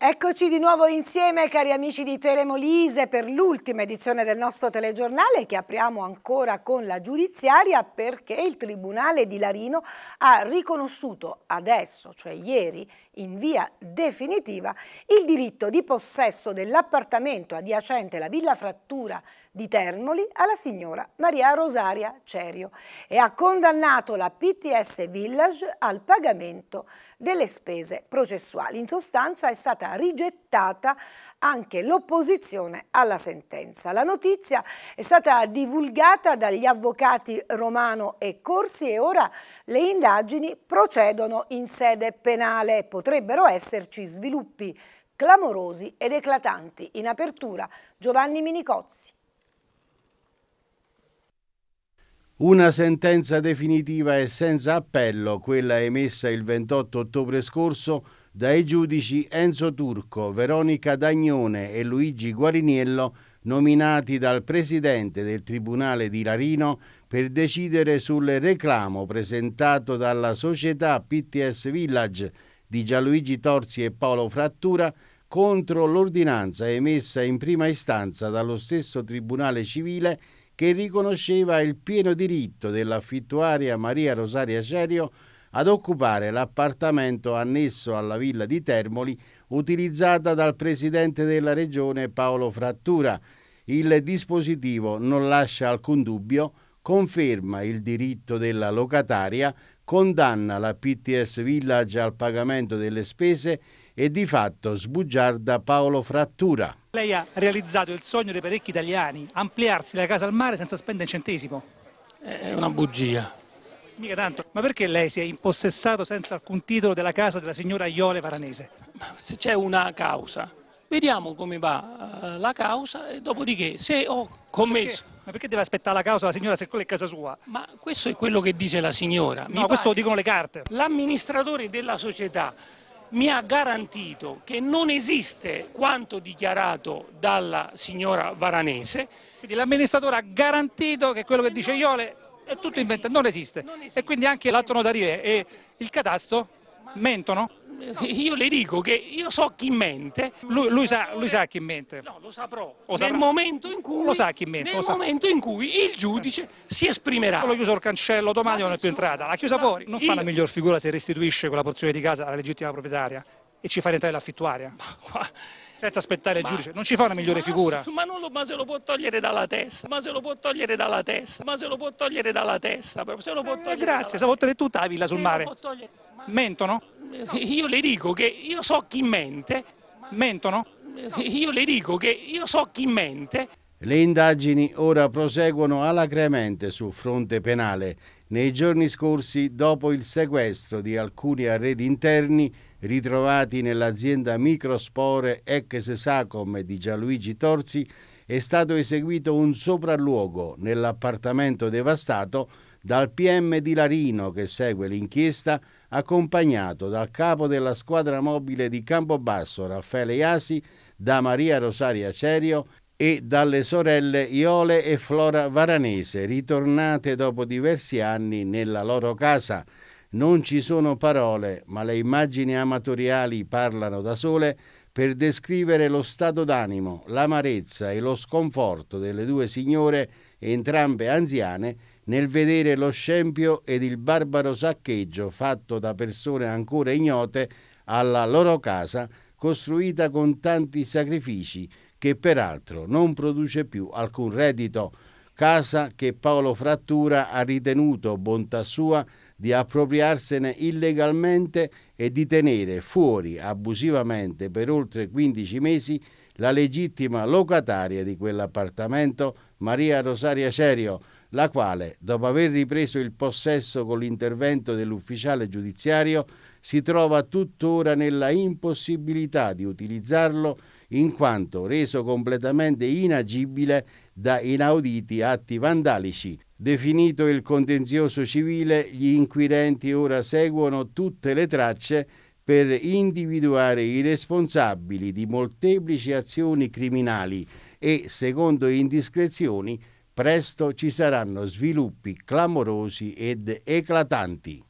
Eccoci di nuovo insieme cari amici di Telemolise per l'ultima edizione del nostro telegiornale che apriamo ancora con la giudiziaria perché il Tribunale di Larino ha riconosciuto adesso, cioè ieri, in via definitiva il diritto di possesso dell'appartamento adiacente alla Villa Frattura di Termoli alla signora Maria Rosaria Cerio e ha condannato la PTS Village al pagamento di delle spese processuali. In sostanza è stata rigettata anche l'opposizione alla sentenza. La notizia è stata divulgata dagli avvocati Romano e Corsi e ora le indagini procedono in sede penale. Potrebbero esserci sviluppi clamorosi ed eclatanti. In apertura Giovanni Minicozzi. Una sentenza definitiva e senza appello, quella emessa il 28 ottobre scorso dai giudici Enzo Turco, Veronica Dagnone e Luigi Guariniello, nominati dal presidente del Tribunale di Larino per decidere sul reclamo presentato dalla società PTS Village di Gianluigi Torsi e Paolo Frattura contro l'ordinanza emessa in prima istanza dallo stesso Tribunale Civile che riconosceva il pieno diritto dell'affittuaria Maria Rosaria Cerio ad occupare l'appartamento annesso alla villa di Termoli utilizzata dal presidente della regione Paolo Frattura. Il dispositivo non lascia alcun dubbio, conferma il diritto della locataria, condanna la PTS Village al pagamento delle spese e di fatto sbugiarda Paolo Frattura. Lei ha realizzato il sogno dei parecchi italiani, ampliarsi la casa al mare senza spendere un centesimo. È una bugia. Mica tanto, ma perché lei si è impossessato senza alcun titolo della casa della signora Iole Varanese? Se c'è una causa, vediamo come va eh, la causa e dopodiché se ho commesso... Perché? Ma perché deve aspettare la causa la signora se quella è casa sua? Ma questo è quello che dice la signora. No, Mi questo lo dicono le carte. L'amministratore della società mi ha garantito che non esiste quanto dichiarato dalla signora Varanese. Quindi l'amministratore ha garantito che quello che dice Iole è tutto inventato, non esiste. E quindi anche l'atto notarile e il catasto mentono? io le dico che io so chi mente. Lui, lui, sa, lui sa, chi mente. No, lo saprò. Lo nel momento in cui, lo sa chi mente, momento in cui il giudice si esprimerà. L'ho chiuso il cancello, domani non è più entrata, l'ha chiusa fuori. Non fa la miglior figura se restituisce quella porzione di casa alla legittima proprietaria e ci fa rientrare l'affittuaria. Senza aspettare il giudice, non ci fa una migliore ma, figura. Ma, lo, ma, se lo può togliere dalla testa, ma se lo può togliere dalla testa, ma se lo può togliere dalla testa, se lo può eh, togliere eh, Grazie, se può togliere tutta la villa sul mare. Mentono? io le dico che io so chi mente. Mentono? Io le dico che io so chi mente. Le indagini ora proseguono alacremente sul fronte penale. Nei giorni scorsi, dopo il sequestro di alcuni arredi interni ritrovati nell'azienda Microspore ex Sacom di Gianluigi Torzi, è stato eseguito un sopralluogo nell'appartamento devastato dal PM di Larino che segue l'inchiesta, accompagnato dal capo della squadra mobile di Campobasso Raffaele Iasi, da Maria Rosaria Cerio e dalle sorelle Iole e Flora Varanese, ritornate dopo diversi anni nella loro casa. Non ci sono parole, ma le immagini amatoriali parlano da sole per descrivere lo stato d'animo, l'amarezza e lo sconforto delle due signore, entrambe anziane, nel vedere lo scempio ed il barbaro saccheggio fatto da persone ancora ignote alla loro casa, costruita con tanti sacrifici, che peraltro non produce più alcun reddito, casa che Paolo Frattura ha ritenuto bontà sua di appropriarsene illegalmente e di tenere fuori abusivamente per oltre 15 mesi la legittima locataria di quell'appartamento, Maria Rosaria Cerio, la quale, dopo aver ripreso il possesso con l'intervento dell'ufficiale giudiziario, si trova tuttora nella impossibilità di utilizzarlo in quanto reso completamente inagibile da inauditi atti vandalici. Definito il contenzioso civile, gli inquirenti ora seguono tutte le tracce per individuare i responsabili di molteplici azioni criminali e, secondo indiscrezioni, presto ci saranno sviluppi clamorosi ed eclatanti.